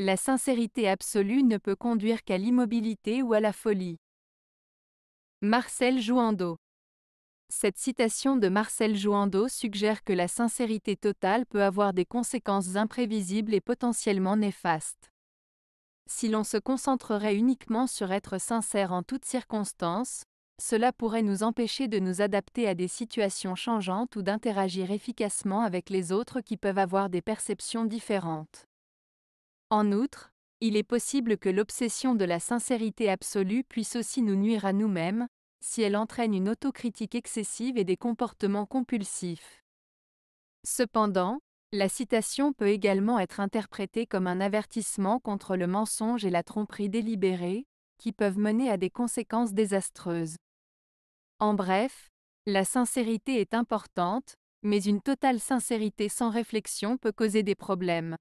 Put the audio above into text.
La sincérité absolue ne peut conduire qu'à l'immobilité ou à la folie. Marcel Jouando Cette citation de Marcel Jouando suggère que la sincérité totale peut avoir des conséquences imprévisibles et potentiellement néfastes. Si l'on se concentrerait uniquement sur être sincère en toutes circonstances, cela pourrait nous empêcher de nous adapter à des situations changeantes ou d'interagir efficacement avec les autres qui peuvent avoir des perceptions différentes. En outre, il est possible que l'obsession de la sincérité absolue puisse aussi nous nuire à nous-mêmes, si elle entraîne une autocritique excessive et des comportements compulsifs. Cependant, la citation peut également être interprétée comme un avertissement contre le mensonge et la tromperie délibérée, qui peuvent mener à des conséquences désastreuses. En bref, la sincérité est importante, mais une totale sincérité sans réflexion peut causer des problèmes.